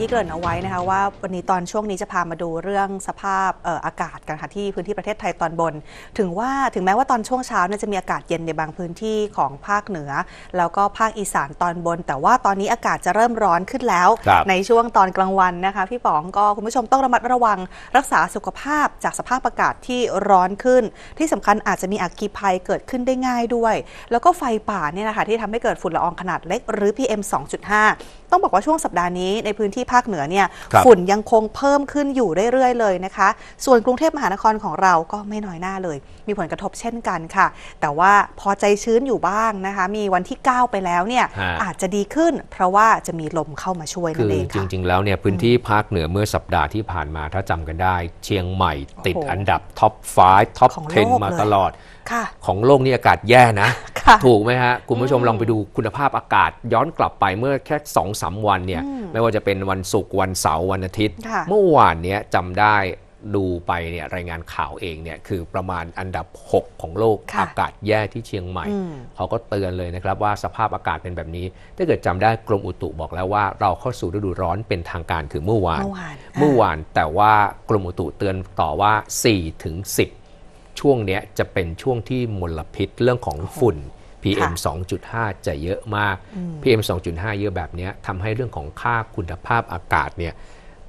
ที่เกริ่นเอาไว้นะคะว่าวันนี้ตอนช่วงนี้จะพามาดูเรื่องสภาพอากาศกันค่ะที่พื้นที่ประเทศไทยตอนบน ถึงว่าถึงแม้ว่าตอนช่วงเช้าจะมีอากาศเย็นในบางพื้นที่ของภาคเหนือแล้วก็ภาคอีสานตอนบน แต่ว่าตอนนี้อากาศจะเริ่มร้อนขึ้นแล้วในช่วงตอนกลางวันนะคะพี่ป๋องก็คุณผู้ชมต้องระมัดระวังรักษาสุขภาพจากสภาพอากาศที่ร้อนขึ้น ที่สำคัญอาจจะมีอักคีภัยเกิดขึ้นได้ง่ายด้วย แล้วก็ไฟป่าเนี่ยนะคะที่ทำให้เกิดฝุ่นละอองขนาดเล็กหรือ PM 2.5 ต้องบอกว่าช่วงสัปดาห์นี้ในพื้นที่ภาคเหนือเนี่ยฝุ่นยังคงเพิ่มขึ้นอยู่เรื่อยๆ เลยนะคะ ส่วนกรุงเทพมหานครของเราก็ไม่น้อยหน้าเลย มีผลกระทบเช่นกันค่ะ แต่ว่าพอใจชื้นอยู่บ้างนะคะ มีวันที่ 9 ไปแล้วเนี่ยอาจจะดีขึ้นเพราะว่าจะมีลมเข้ามาช่วยนั่นเองค่ะจริงๆ แล้วเนี่ยพื้นที่ภาคเหนือเมื่อสัปดาห์ที่ผ่านมาถ้าจำกันได้ เชียงใหม่ ติดอันดับท็อป5ท็อป10มาตลอดของโลกนี่อากาศแย่นะ ถูกไหมฮะคุณผู้ชมลองไปดูคุณภาพอากาศย้อนกลับไปเมื่อแค่2อสวันเนี่ยไม่ว่าจะเป็นวันศุกร์วันเสาร์วันอาทิตย์ เมื่อวานเนี้ยจำได้ดูไปเนี่ยรายงานข่าวเองเนี่ยคือประมาณอันดับ 6 ของโลก อากาศแย่ที่เชียงใหม่ เขาก็เตือนเลยนะครับว่าสภาพอากาศเป็นแบบนี้ถ้าเกิดจำได้กรมอุตุบอกแล้วว่า เราเข้าสู่ฤดูร้อนเป็นทางการคือเมื่อวาน เมื่อวานแต่ว่ากรมอุตุเตือนต่อว่า4ถึง10 ช่วงเนี้ยจะเป็นช่วงที่มลพิษเรื่องของฝุ่น PM 2.5 จะเยอะมาก PM 2.5 เยอะแบบนี้ทำให้เรื่องของค่าคุณภาพอากาศเนี่ย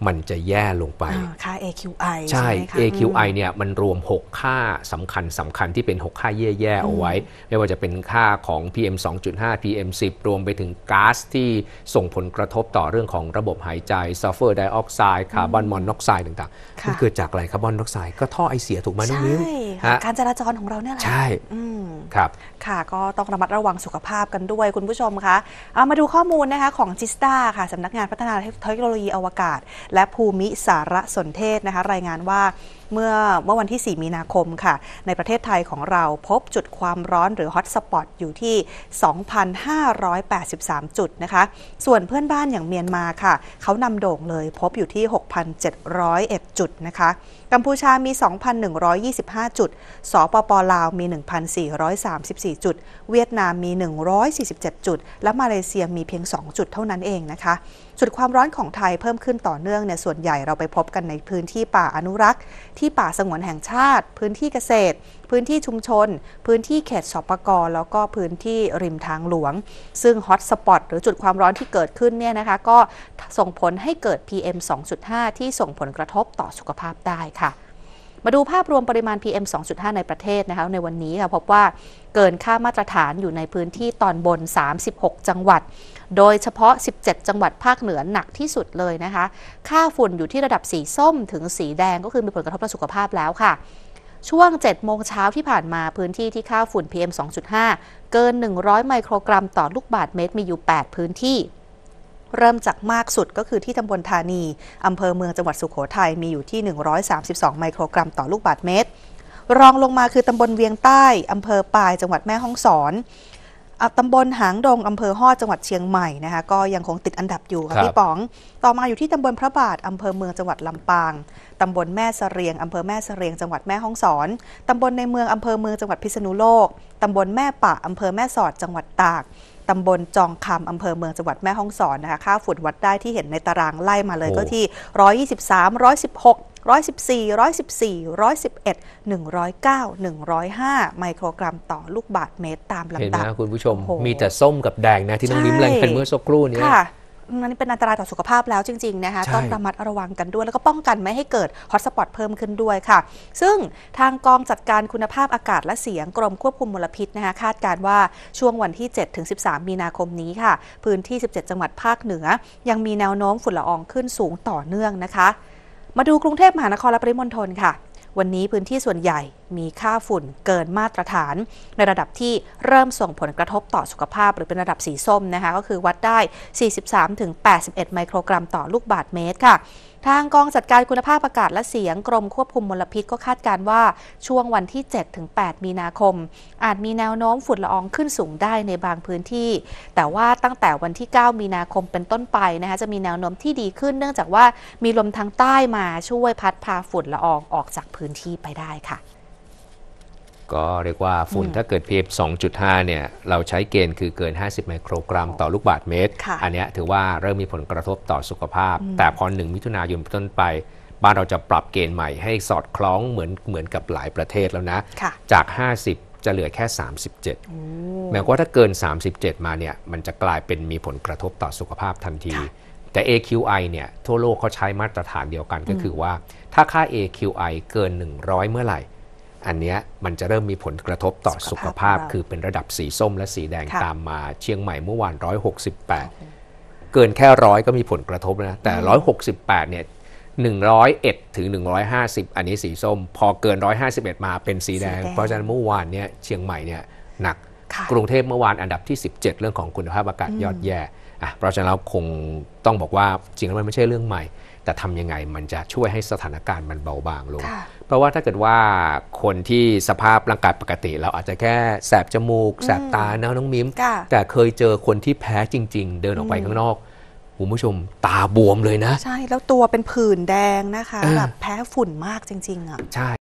มันจะแย่ลงไปค่า AQI ใช่ AQI เนี่ยมันรวม 6 ค่าสำคัญสำคัญที่เป็น 6 ค่าแย่ๆเอาไว้ ไม่ว่าจะเป็นค่าของ PM 2.5 PM 10รวมไปถึงก๊าซที่ส่งผลกระทบต่อเรื่องของระบบหายใจซัลเฟอร์ไดออกไซด์คาร์บอนมอนอกไซด์ต่างๆมันเกิดจากอะไรคาร์บอนมอนอกไซด์ก็ท่อไอเสียถูกไหมน้องมิ้วการจราจรของเราเนี่ยแหละใช่ครับค่ะก็ต้องระมัดระวังสุขภาพกันด้วยคุณผู้ชมคะเอามาดูข้อมูลนะคะของจิสตาค่ะสำนักงานพัฒนาเทคโนโลยีอวกาศ และภูมิสารสนเทศนะคะ รายงานว่าเมื่อเมื่อวันที่ 4 มีนาคมค่ะ ในประเทศไทยของเราพบจุดความร้อนหรือฮอตสปอตอยู่ที่ 2,583 จุดนะคะส่วนเพื่อนบ้านอย่างเมียนมาค่ะเขานำโด่งเลยพบอยู่ที่ 6,701จุดนะคะ กัมพูชามี2,125จุดสปปลาวมี 1,434 4จุดเวียดนามมี 147 จุด และมาเลเซียมีเพียง 2 จุดเท่านั้นเองนะคะ จุดความร้อนของไทยเพิ่มขึ้นต่อเนื่องเนี่ย ส่วนใหญ่เราไปพบกันในพื้นที่ป่าอนุรักษ์ ที่ป่าสงวนแห่งชาติ พื้นที่เกษตร พื้นที่ชุมชน พื้นที่เขตสปกอแล้วก็พื้นที่ริมทางหลวง ซึ่งฮอตสปอตหรือจุดความร้อนที่เกิดขึ้นเนี่ยนะคะ ก็ส่งผลให้เกิด PM 2.5 ที่ส่งผลกระทบต่อสุขภาพได้ค่ะมาดูภาพรวมปริมาณ PM 2.5 ในประเทศนะคะในวันนี้ค่ะพบว่าเกินค่ามาตรฐานอยู่ในพื้นที่ตอนบน 36 จังหวัด โดยเฉพาะ 17 จังหวัดภาคเหนือหนักที่สุดเลยนะคะ ค่าฝุ่นอยู่ที่ระดับสีส้มถึงสีแดงก็คือมีผลกระทบต่อสุขภาพแล้วค่ะ ช่วง 7 โมงเช้าที่ผ่านมาพื้นที่ที่ค่าฝุ่น PM 2.5 เกิน 100 ไมโครกรัมต่อลูกบาศก์เมตรมีอยู่ 8 พื้นที่เริ่มจากมากสุดก็คือที่ตำบลธานีอำเภอเมืองจังหวัดสุโขทัยมีอยู่ที่ 132 ไมโครกรัมต่อลูกบาศก์เมตร รองลงมาคือตำบลเวียงใต้อำเภอปายจังหวัดแม่ฮ่องสอนตำบลหางดงอำเภอฮอดจังหวัดเชียงใหม่นะคะก็ยังคงติดอันดับอยู่ค่ะพี่ป๋อง ต่อมาอยู่ที่ตำบลพระบาท อำเภอเมืองจังหวัดลำปางตำบลแม่เสรียงอำเภอแม่เสรียงจังหวัดแม่ฮ่องสอนตำบลในเมืองอำเภอเมืองจังหวัดพิษณุโลกตำบลแม่ป่าอำเภอแม่สอด จังหวัดตากำบลจองคำอำเภอเมืองจังหวัดแม่ฮ่องสอนนะคะ ค่าฝุ่นวัดได้ที่เห็นในตารางไล่มาเลยก็ที่ 123 116 114 114 111 109 105 ไมโครกรัมต่อลูกบาทเมตรตามลำดับ เห็นไหมคุณผู้ชมมีแต่ส้มกับแดงนะ ที่น้องนิ้มรงเป็นเมื่อสักครู่นี้มันเป็นอันตรายต่อสุขภาพแล้วจริง ๆ นะคะต้องระมัดระวังกันด้วย แล้วก็ป้องกันไม่ให้เกิดฮอตสปอตเพิ่มขึ้นด้วยค่ะ ซึ่งทางกองจัดการคุณภาพอากาศและเสียง กรมควบคุมมลพิษนะคะคาดการว่าช่วงวันที่ 7-13 มีนาคมนี้ค่ะ พื้นที่ 17 จังหวัดภาคเหนือ ยังมีแนวโน้มฝุ่นละอองขึ้นสูงต่อเนื่องนะคะ มาดูกรุงเทพมหานครและปริมณฑลค่ะวันนี้พื้นที่ส่วนใหญ่มีค่าฝุ่นเกินมาตรฐาน ในระดับที่เริ่มส่งผลกระทบต่อสุขภาพหรือเป็นระดับสีส้มนะคะก็คือวัดได้ 43-81 ไมโครกรัมต่อลูกบาศก์เมตรค่ะทางกองจัดการคุณภาพอากาศและเสียง กรมควบคุมมลพิษก็คาดการว่าช่วงวันที่7-8มีนาคม อาจมีแนวโน้มฝุ่นละอองขึ้นสูงได้ในบางพื้นที่ แต่ว่าตั้งแต่วันที่ 9 มีนาคมเป็นต้นไปนะคะจะมีแนวโน้มที่ดีขึ้นเนื่องจากว่ามีลมทางใต้มาช่วยพัดพาฝุ่นละอองออกจากพื้นที่ไปได้ค่ะก็เรียกว่าฝุ่นถ้าเกิด PM 2.5เนี่ยเราใช้เกณฑ์คือเกิน 50 ไมโครกรัม ต่อลูกบาศก์เมตร อันนี้ถือว่าเริ่มมีผลกระทบต่อสุขภาพ แต่พอหนึ่งมิถุนายนต้นไป บ้านเราจะปรับเกณฑ์ใหม่ให้สอดคล้องเหมือนเหมือนกับหลายประเทศแล้วนะ จาก 50 จะเหลือแค่ 37 แม้ว่าถ้าเกิน 37 มาเนี่ยมันจะกลายเป็นมีผลกระทบต่อสุขภาพทันที แต่ AQI เนี่ยทั่วโลกเขาใช้มาตรฐานเดียวกันก็คือว่าถ้าค่า AQI เกิน 100 เมื่อไหร่อันนี้มันจะเริ่มมีผลกระทบต่อสุขภาพ คือเป็นระดับสีส้มและสีแดงตามมาเชียงใหม่เมื่อวาน 168 เกินแค่ร้อยก็มีผลกระทบนะ แต่ 168 เนี่ย 101ถึง150 อันนี้สีส้ม พอเกิน 151 มาเป็นสีแดง เพราะฉะนั้นเมื่อวานเนี่ยเชียงใหม่เนี่ยหนักกรุงเทพเมื่อวานอันดับที่ 17 เรื่องของคุณภาพอากาศยอดแย่อ่ะ เพราะฉะนั้นเราคงต้องบอกว่าจริงแล้วมันไม่ใช่เรื่องใหม่ แต่ทำยังไงมันจะช่วยให้สถานการณ์มันเบาบางลง เพราะว่าถ้าเกิดว่าคนที่สภาพร่างกายปกติ เราอาจจะแค่แสบจมูก แสบตาเนาะน้องมิ้ม แต่เคยเจอคนที่แพ้จริง ๆ เดินออกไปข้างนอกคุณผู้ชมตาบวมเลยนะ ใช่แล้วตัวเป็นผื่นแดงนะคะแบบแพ้ฝุ่นมากจริงๆอ่ะใช่